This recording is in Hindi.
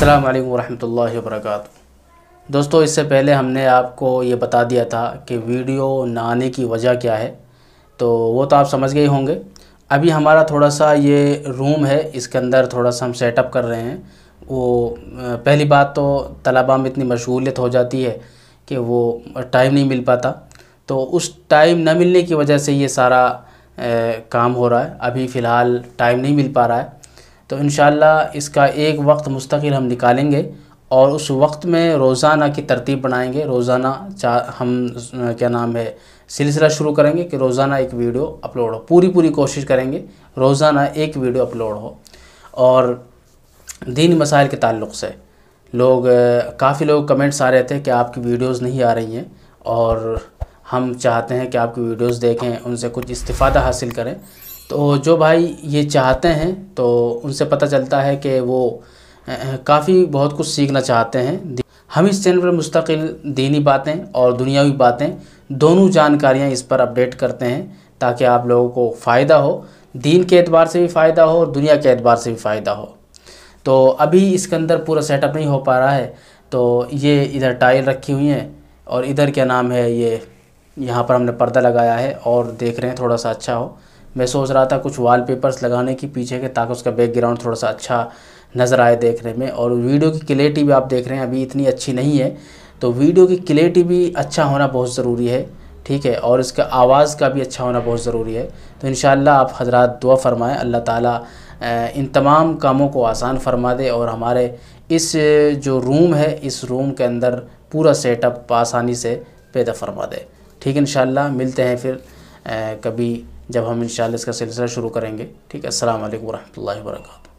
अस्सलाम वालेकुम रहमतुल्लाहि दोस्तों इससे पहले हमने आपको ये बता दिया था कि वीडियो ना आने की वजह क्या है तो वो तो आप समझ गए होंगे अभी हमारा थोड़ा सा ये रूम है इसके अंदर थोड़ा सा हम सेटअप कर रहे हैं वो पहली बात तो तलबा में इतनी मशगूलियत हो जाती है कि वो टाइम नहीं मिल पाता तो उस टाइम ना मिलने की वजह से ये सारा ए, काम हो रहा है अभी फ़िलहाल टाइम नहीं मिल पा रहा है तो इन इसका एक वक्त मुस्तकिल हम निकालेंगे और उस वक्त में रोज़ाना की तरतीब बनाएंगे रोज़ाना चा हम क्या नाम है सिलसिला शुरू करेंगे कि रोज़ाना एक वीडियो अपलोड हो पूरी पूरी कोशिश करेंगे रोज़ाना एक वीडियो अपलोड हो और दीन मसाइल के ताल्लुक से लोग काफ़ी लोग कमेंट्स आ रहे थे कि आपकी वीडियोस नहीं आ रही हैं और हम चाहते हैं कि आपकी वीडियोस देखें उनसे कुछ इस्तीफ़ा हासिल करें तो जो भाई ये चाहते हैं तो उनसे पता चलता है कि वो काफ़ी बहुत कुछ सीखना चाहते हैं हम इस चैनल पर मुस्तकिल दीनी बातें और दुनियावी बातें दोनों जानकारियाँ इस पर अपडेट करते हैं ताकि आप लोगों को फ़ायदा हो दीन के एतबार से भी फ़ायदा हो और दुनिया के एतबार से भी फ़ायदा हो तो अभी इसके अंदर पूरा सेटअप नहीं हो पा रहा है तो ये इधर टाइल रखी हुई हैं और इधर क्या नाम है ये यहाँ पर हमने पर्दा लगाया है और देख रहे हैं थोड़ा सा अच्छा हो मैं सोच रहा था कुछ वॉलपेपर्स लगाने की पीछे के ताकि उसका बैकग्राउंड थोड़ा सा अच्छा नज़र आए देखने में और वीडियो की क्लेरिटी भी आप देख रहे हैं अभी इतनी अच्छी नहीं है तो वीडियो की क्लेरिटी भी अच्छा होना बहुत ज़रूरी है ठीक है और इसका आवाज़ का भी अच्छा होना बहुत ज़रूरी है तो इन आप हजरात दुआ फरमाएँ अल्लाह ताली इन तमाम कामों को आसान फरमा दे और हमारे इस जो रूम है इस रूम के अंदर पूरा सेटअप आसानी से पैदा फरमा दे ठीक है इन मिलते हैं फिर कभी जब हम इन इसका सिलसिला शुरू करेंगे ठीक है असल वरह वर्का